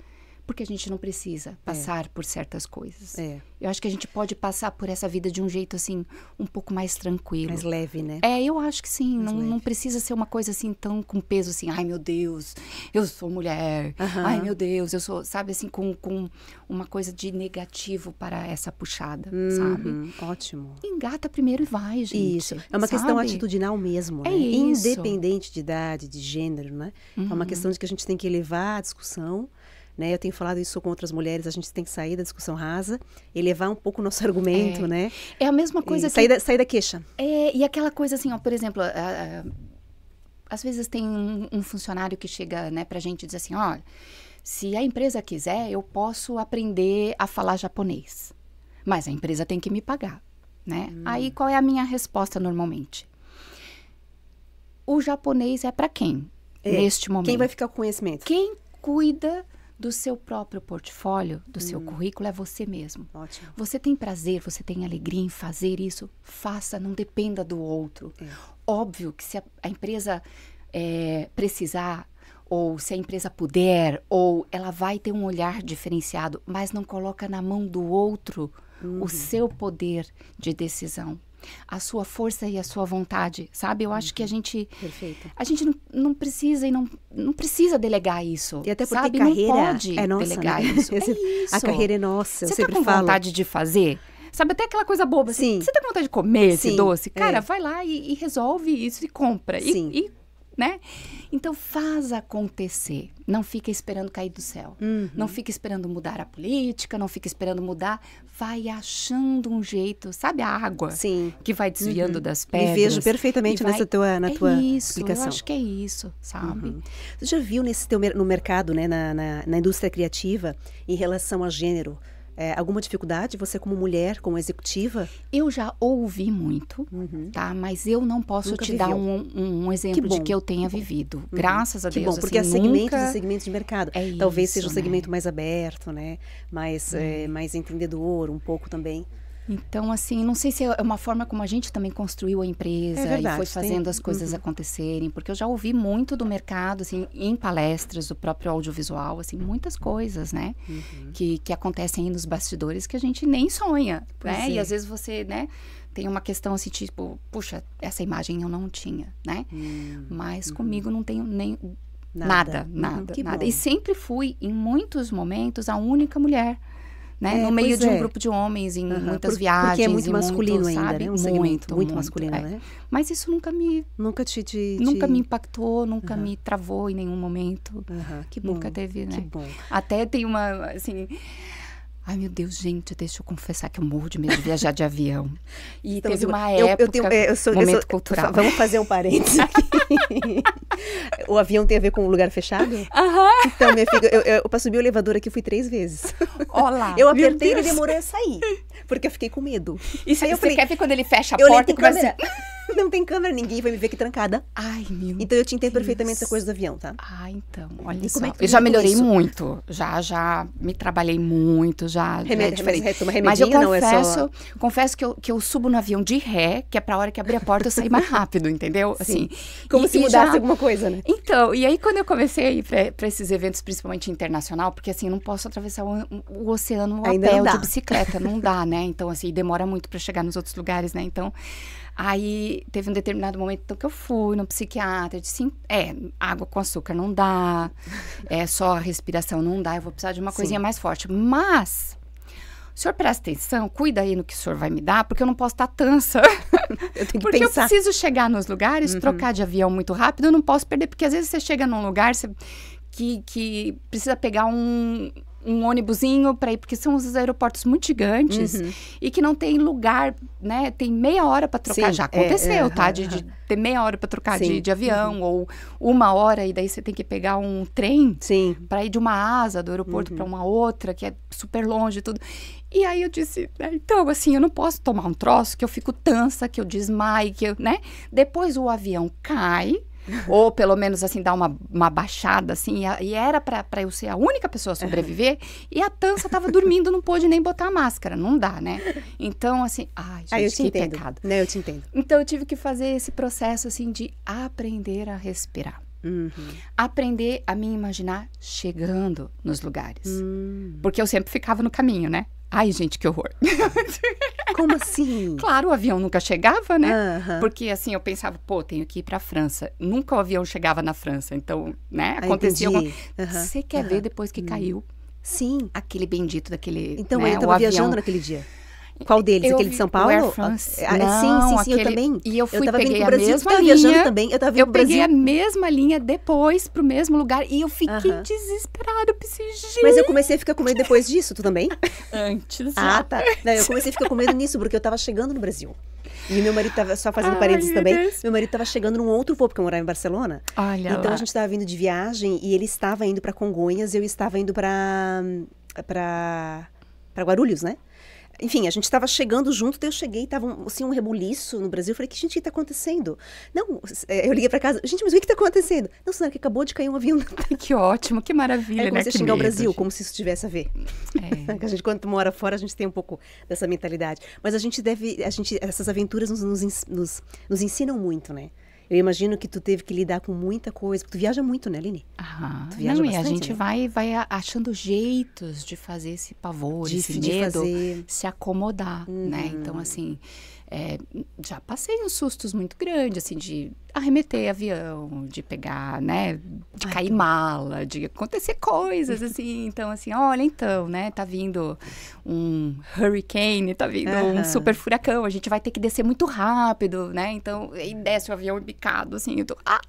porque a gente não precisa é. passar é. por certas coisas. É. Eu acho que a gente pode passar por essa vida de um jeito assim, um pouco mais tranquilo. Mais leve, né? É, eu acho que sim. Não, não, precisa ser uma coisa assim tão com peso assim, ai meu Deus, eu sou mulher, ai meu Deus, eu sou, sabe, assim, com, com uma coisa de negativo para essa puxada, uhum, sabe? Ótimo. Engata primeiro e vai, gente. Isso. É uma sabe? questão atitudinal mesmo. É né? isso. Independente de idade, de gênero, né? É uma uhum. questão de que a gente tem que elevar a discussão né? Eu tenho falado isso com outras mulheres, a gente tem que sair da discussão rasa, elevar um pouco o nosso (laughs) argumento, é. né? É a mesma coisa que... Sair da, sair da queixa. É, e aquela coisa assim, ó, por exemplo, a, a, às vezes tem um, um, funcionário que chega né, pra gente e diz assim, olha, se a empresa quiser, eu posso aprender a falar japonês, mas a empresa tem que me pagar, né? Hum. Aí qual é a minha resposta normalmente? O japonês é para quem? É. Neste momento. Quem vai ficar com conhecimento? Quem cuida do seu próprio portfólio, do hum. seu currículo, é você mesmo. Ótimo. Você tem prazer, você tem alegria em fazer isso, faça, não dependa do outro. É. Óbvio que se a, a empresa é, precisar ou se a empresa puder, ou ela vai ter um olhar diferenciado, mas não coloca na mão do outro uhum. o seu poder de decisão a sua força e a sua vontade, sabe? Eu acho uhum. que a uhum. gente Perfeito. a gente não, não, precisa e não, não precisa delegar isso. E até porque sabe? a carreira não pode é nossa, delegar né? isso. (laughs) é isso. A carreira é nossa. Você eu tá com falo. vontade de fazer? Sabe, até aquela coisa boba. Assim, Sim. Você, tá com vontade de comer Sim. esse doce? Cara, é. vai lá e, e, resolve isso e compra. Sim. E, e né? Então faz acontecer. Não fica esperando cair do céu. Uhum. Não fica esperando mudar a política, não fica esperando mudar. Vai achando um jeito, sabe a água? Sim. Que vai desviando uhum. das pedras. Me vejo perfeitamente vai... nessa tua, na é tua isso, explicação. Eu acho que é isso, sabe? Uhum. Você já viu nesse teu, no mercado, né, na, na, na indústria criativa, em relação a gênero? é, alguma dificuldade, você como mulher, como executiva? Eu já ouvi muito, uhum. tá? Mas eu não posso nunca te dar um, um, um exemplo que de que eu tenha que vivido. Uhum. Graças a que Deus. Bom, porque assim, há segmentos nunca... e segmentos de mercado. É Talvez isso, seja um né? segmento né? mais aberto, né? Mais, é. Uhum. mais entendedor, um pouco também. Então, assim, não sei se é uma forma como a gente também construiu a empresa é verdade, e foi fazendo tem... as coisas uhum. acontecerem, porque eu já ouvi muito do mercado, assim, em palestras do próprio audiovisual, assim, muitas coisas, né, uhum. que, que acontecem aí nos bastidores que a gente nem sonha, né, pois né? É. E às vezes você, né, tem uma questão assim, tipo, puxa, essa imagem eu não tinha, né? Hum, mas uhum. comigo não tenho nem nada, nada, nada. nada. E sempre fui, em muitos momentos, a única mulher né? É, no meio de um é. grupo de homens, em uhum. muitas viagens. Porque é muito masculino muito, ainda, sabe? né? Um muito, muito, muito masculino, é. né? Mas isso nunca me... Nunca te... te nunca me impactou, nunca uhum. me travou em nenhum momento. Uhum. Que bom. Nunca teve, né? Que bom. Até tem uma, assim Ai, meu Deus, gente, deixa eu confessar que eu morro de medo de viajar de avião. (laughs) Então, e então, teve uma eu, época, eu tenho, é, eu sou, momento eu sou, cultural. Vamos fazer um parênteses (laughs) aqui. o avião tem a ver com um lugar fechado? Aham. Então, minha filha, eu, eu, eu, pra subir o elevador aqui fui três vezes. Olá. Eu apertei e demorei a sair, porque eu fiquei com medo. E você, Aí eu você falei, quer ver quando ele fecha a porta e começa... Câmera. (laughs) não tem câmera, ninguém vai me ver aqui trancada. Ai, meu Então eu te entendo Deus. perfeitamente essa coisa do avião, tá? Ah, então, olha e só. É eu já melhorei isso? muito, já, já me trabalhei muito, já, é Remédio, é diferente. Mas, remédio eu confesso, é só... confesso que eu, que eu subo no avião de ré, que é pra hora que abrir a porta eu sair mais rápido, entendeu? (laughs) Sim. Assim, Como e, se mudasse já... alguma coisa, né? Então, e aí quando eu comecei a ir pra, pra esses eventos, principalmente internacional, porque assim, eu não posso atravessar o, o oceano a pé de bicicleta, não dá, (laughs) né? Então, assim, demora muito para chegar nos outros lugares, né? Então, Aí teve um determinado momento então, que eu fui no psiquiatra, disse, é, água com açúcar não dá, é só respiração não dá, eu vou precisar de uma sim. coisinha mais forte. Mas o senhor presta atenção, cuida aí no que o senhor vai me dar, porque eu não posso estar tansa. (laughs) Eu tenho que porque pensar. eu preciso chegar nos lugares, uhum. trocar de avião muito rápido, eu não posso perder, porque às vezes você chega num lugar você, que, que precisa pegar um, um ônibusinho para ir, porque são os aeroportos muito gigantes uhum. e que não tem lugar, né? Tem meia hora para trocar. Sim, Já é, aconteceu, é, tá? de, de, ter meia hora para trocar de, de, avião uhum. ou uma hora e daí você tem que pegar um trem para ir de uma asa do aeroporto para uhum. uma outra, que é super longe e tudo. E aí eu disse, né, então, assim, eu não posso tomar um troço que eu fico tansa, que eu desmaio que eu, né? Depois o avião cai, ou pelo menos assim dar uma, uma baixada assim, e, a, e era para eu ser a única pessoa a sobreviver, e a Tança tava dormindo, não pôde nem botar a máscara, não dá, né? Então assim, ai, gente, ah, eu te que entendo. pecado. Não, né? eu te entendo. Então eu tive que fazer esse processo assim de aprender a respirar. Uhum. Aprender a me imaginar chegando nos lugares. Uhum. Porque eu sempre ficava no caminho, né? Ai, gente, que horror. (laughs) Como assim? (laughs) claro, o avião nunca chegava, né? Porque assim, eu pensava, pô, tenho que ir pra França. Nunca o avião chegava na França. Então, né? Ah, acontecia alguma... Você quer ver depois que hum. caiu? Sim. Aquele bendito daquele. Então né, eu tava viajando avião... naquele dia. Qual deles? Eu aquele de São Paulo? Air ah, France. Ah, não, sim, sim, sim, aquele... eu também. E eu fui, eu tava peguei Brasil, a mesma linha. também, eu tava Eu peguei Brasil. a mesma linha depois pro mesmo lugar e eu fiquei uh -huh. desesperada, pensei, gente. Mas eu comecei a ficar com medo depois disso, tu também? (laughs) Antes. Ah, tá. Não, eu comecei a ficar com medo nisso porque eu tava chegando no Brasil. E meu marido tava, só fazendo Ai, parênteses também, Deus. meu marido tava chegando num outro voo, porque eu morava em Barcelona. Olha Então lá. a gente tava vindo de viagem e ele estava indo para Congonhas, e eu estava indo para para Guarulhos, né? Enfim, a gente estava chegando junto, daí eu cheguei, tava um, assim, um rebuliço no Brasil. Eu falei, que gente, o que está acontecendo? Não, é, eu liguei para casa, gente, mas o que está acontecendo? Não, senhora, é que acabou de cair um avião. (laughs) que ótimo, que maravilha, é, né? Comecei a xingar Brasil, gente. como se isso tivesse a ver. É. (laughs) a gente, quando mora fora, a gente tem um pouco dessa mentalidade. Mas a gente deve, a gente, essas aventuras nos, nos, nos, nos ensinam muito, né? Eu imagino que tu teve que lidar com muita coisa, porque tu viaja muito, né, Lini? Ah, tu viaja não, bastante, e a gente né? vai, vai achando jeitos de fazer esse pavor, de, esse medo, fazer... se acomodar, né? uhum. né? Então, assim, é, já passei uns sustos muito grandes, assim, de arremeter avião, de pegar, né, de Ai, cair mala, de acontecer coisas, assim. (laughs) Então, assim, olha, então, né, tá vindo um hurricane, tá vindo um super furacão, a gente vai ter que descer muito rápido, né? Então, e desce o avião bicado, assim, eu tô... Ah!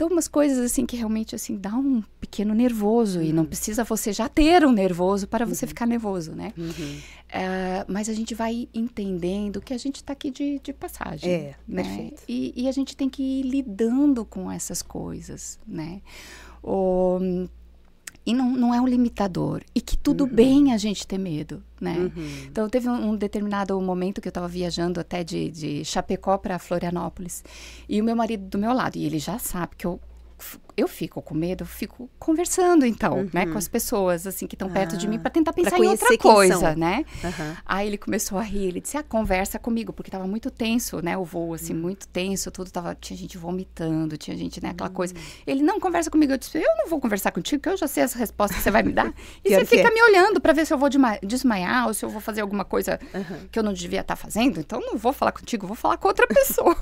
Então, umas coisas assim que realmente assim dá um pequeno nervoso uhum. e não uhum. precisa você já ter um nervoso para você uhum. ficar nervoso, né? Uhum. Uh, mas a gente vai entendendo que a gente está aqui de, de, passagem. É, né? perfeito. E, e, a gente tem que ir lidando com essas coisas, né? O, e não, não é um limitador e que tudo uhum. bem a gente ter medo, né? Uhum. Então teve um, um, determinado momento que eu estava viajando até de, de Chapecó para Florianópolis e o meu marido do meu lado e ele já sabe que eu eu fico com medo, fico conversando então, uhum. né, com uhum. as pessoas assim que estão ah, perto de mim ah, para tentar pensar em outra coisa, né? Uhum. Aí ele começou a rir, ele disse: "Ah, conversa comigo", porque estava muito tenso, né, o voo assim, uhum. muito tenso, tudo tava, tinha gente vomitando, tinha gente, né, aquela coisa. Hum. Ele: "Não conversa comigo". Eu disse: "Eu não vou conversar contigo, que eu já sei as respostas que você vai me dar". (laughs) e você fica é. me olhando para ver se eu vou desmaiar ou se eu vou fazer alguma coisa que eu não devia estar tá fazendo, então não vou falar contigo, vou falar com outra (laughs) pessoa.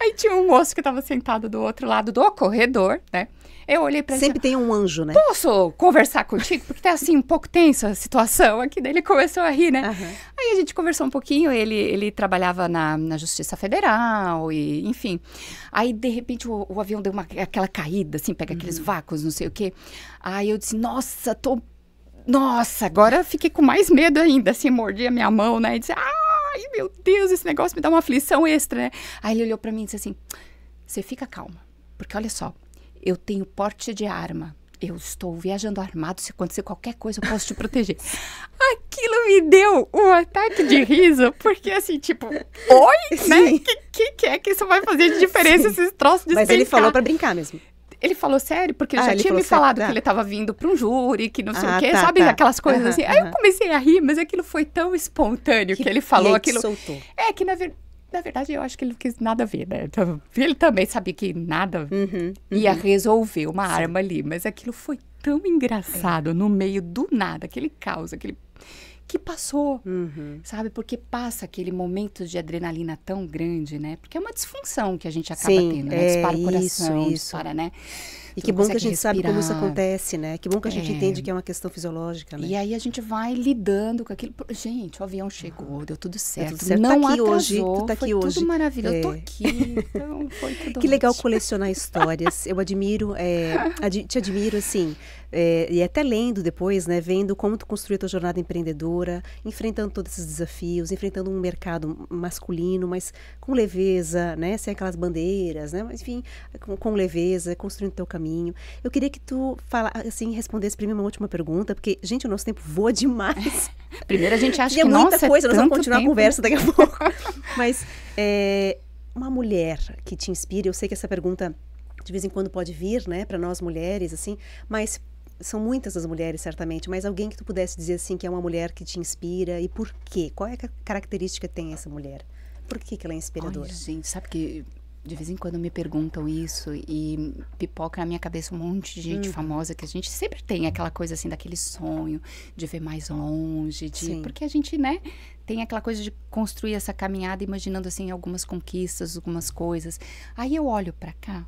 Aí tinha um moço que estava sentado do outro lado do corredor corredor, né? Eu olhei pra ele. Sempre tem um anjo, né? Posso conversar contigo? Porque tá assim, um pouco tensa a situação aqui. Daí ele começou a rir, né? Uhum. Aí a gente conversou um pouquinho. Ele, ele trabalhava na, na Justiça Federal, e enfim. Aí, de repente, o, o avião deu uma, aquela caída, assim, pega uhum. aqueles vácuos, não sei o quê. Aí eu disse, nossa, tô. Nossa, agora fiquei com mais medo ainda. Assim, mordi a minha mão, né? E disse, ai, meu Deus, esse negócio me dá uma aflição extra, né? Aí ele olhou para mim e disse assim: você fica calma porque olha só, eu tenho porte de arma. Eu estou viajando armado, se acontecer qualquer coisa, eu posso te proteger. (laughs) Aquilo me deu um ataque de riso, porque assim, tipo, oi, (laughs) né? Sim. né? Que, que, que é que isso vai fazer de diferença, Sim. esses troços de Mas ele falou para brincar mesmo ele falou sério, porque ele ah, já ele tinha me falado sério, que ele estava tá. vindo para um júri, que não sei ah, o quê, tá, sabe? Tá. Aquelas coisas uhum, assim. Uhum. Aí eu comecei a rir, mas aquilo foi tão espontâneo que, que ele falou. aquilo soltou. É que na verdade na verdade, eu acho que ele não quis nada ver, né? Então, ele também sabia que nada uhum, uhum, ia resolver uma Sim. arma ali, mas aquilo foi tão engraçado é. no meio do nada, aquele caos, aquele que passou, uhum. sabe? Porque passa aquele momento de adrenalina tão grande, né? Porque é uma disfunção que a gente acaba Sim, tendo, né? Dispara é, o coração, isso, isso. dispara, né? E que bom que a gente respirar. sabe como isso acontece, né? Que bom que a gente é. entende que é uma questão fisiológica, né? E aí a gente vai lidando com aquilo. Gente, o avião chegou, deu tudo certo. Deu tudo certo. Tá Não tá aqui atrasou, hoje, tu tá aqui hoje. tudo maravilhoso. É. Eu tô é. aqui, então foi tudo (laughs) Que legal colecionar histórias. Eu admiro, é, ad te admiro, assim, é, e até lendo depois, né, vendo como tu construiu a tua jornada empreendedora, enfrentando todos esses desafios, enfrentando um mercado masculino, mas com leveza, né, sem aquelas bandeiras, né, mas enfim, com, com leveza, construindo teu caminho caminho. Eu queria que tu fala, assim, respondesse para mim uma última pergunta, porque, gente, o nosso tempo voa demais. (laughs) Primeiro a gente acha Tem que, é muita nossa, é coisa, é nós vamos continuar tempo. a conversa daqui a (laughs) pouco. Mas é, uma mulher que te inspire, eu sei que essa pergunta de vez em quando pode vir, né, para nós mulheres, assim, mas são muitas as mulheres, certamente, mas alguém que tu pudesse dizer assim que é uma mulher que te inspira e por quê? Qual é a característica que tem essa mulher? Por que, que ela é inspiradora? Olha, gente, sabe que de vez em quando me perguntam isso e pipoca na minha cabeça um monte de gente hum. famosa que a gente sempre tem aquela coisa assim daquele sonho de ver mais longe, de Sim. porque a gente, né, tem aquela coisa de construir essa caminhada imaginando assim algumas conquistas, algumas coisas. Aí eu olho para cá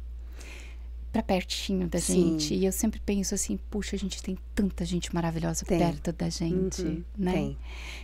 para pertinho da Sim. gente. E eu sempre penso assim, puxa, a gente tem tanta gente maravilhosa tem. perto da gente, uhum, né? Tem.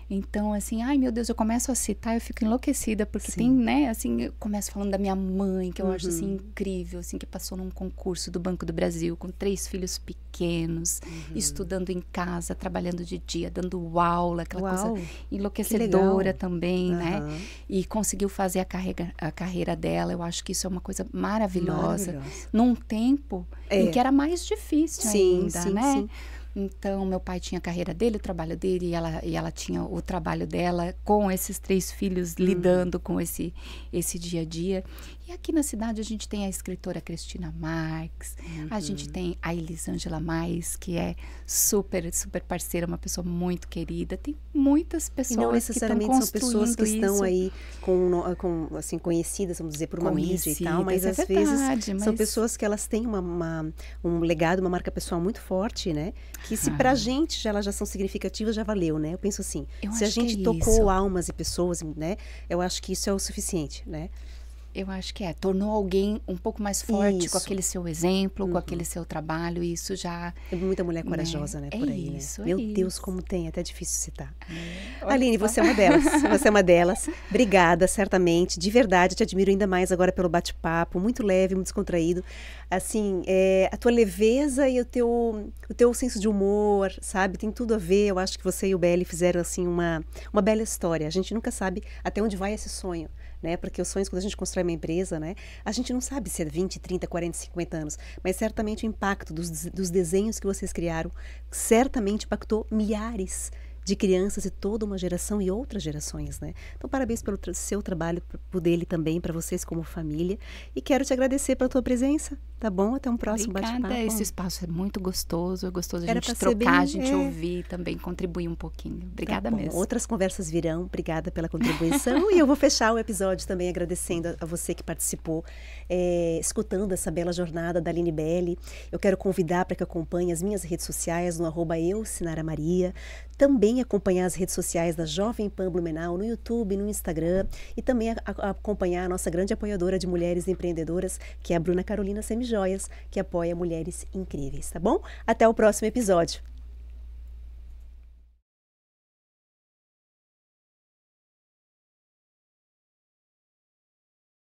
Então, assim, ai meu Deus, eu começo a citar, eu fico enlouquecida, porque Sim. tem, né, assim, eu começo falando da minha mãe, que eu uhum. acho, assim, uhum. incrível, assim, que passou num concurso do Banco do Brasil, com três filhos pequenos, uhum. estudando em casa, trabalhando de dia, dando aula, aquela Uau, coisa enlouquecedora também, né? E conseguiu fazer a carreira, a carreira dela, eu acho que isso é uma coisa maravilhosa. maravilhosa. Num tempo tempo é. em que era mais difícil sim, ainda, sim, né? Sim. Então, meu pai tinha a carreira dele, o trabalho dele, e ela, e ela tinha o trabalho dela com esses três filhos, hum. lidando com esse, esse dia a dia. E aqui na cidade a gente tem a escritora Cristina Marx, uhum. a gente uhum. tem a Elisângela Mais, que é super, super parceira, uma pessoa muito querida. Tem muitas pessoas e não necessariamente que são pessoas que isso. estão aí com, com, assim, conhecidas, vamos dizer, por uma mídia e tal, mas é às verdade, vezes mas... são pessoas que elas têm uma, uma, um legado, uma marca pessoal muito forte, né? Que se ah. pra gente já, elas já são significativas, já valeu, né? Eu penso assim, eu se a gente é tocou isso. almas e pessoas, né? Eu acho que isso é o suficiente, né? Eu acho que é. Tornou alguém um pouco mais forte isso. com aquele seu exemplo, uhum. com aquele uhum. seu trabalho. E isso já. Tem é muita mulher né, corajosa, né? né? É por aí, né? isso, né? Meu Deus, como tem. É até difícil citar. É. Aline, você é uma delas. você é uma delas. (laughs) Obrigada, certamente. De verdade, te admiro ainda mais agora pelo bate-papo. Muito leve, muito descontraído. Assim, é, a tua leveza e o teu, o teu senso de humor, sabe? Tem tudo a ver. Eu acho que você e o Belly fizeram, assim, uma, uma bela história. A gente nunca sabe até onde vai esse sonho né? Porque os sonhos, quando a gente constrói uma empresa, né? A gente não sabe se é 20, 30, 40, 50 anos, mas certamente o impacto dos, dos desenhos que vocês criaram certamente impactou milhares de crianças e toda uma geração e outras gerações, né? Então, parabéns pelo tra seu trabalho, por dele também, para vocês como família. E quero te agradecer pela tua presença, tá bom? Até um próximo bate-papo. Esse espaço é muito gostoso, é gostoso a Era gente trocar, bem, a gente é... ouvir também, contribuir um pouquinho. Tá obrigada tá mesmo. Outras conversas virão, obrigada pela contribuição. e eu vou fechar o episódio também agradecendo a, a você que participou, é, escutando essa bela jornada da Aline Belli. Eu quero convidar para que acompanhe as minhas redes sociais no arroba eu, Sinara Maria, também acompanhar as redes sociais da Jovem Pan Blumenau no YouTube, no Instagram e também a, a, acompanhar a nossa grande apoiadora de mulheres empreendedoras, que é a Bruna Carolina Semijoias, que apoia mulheres incríveis, tá bom? Até o próximo episódio.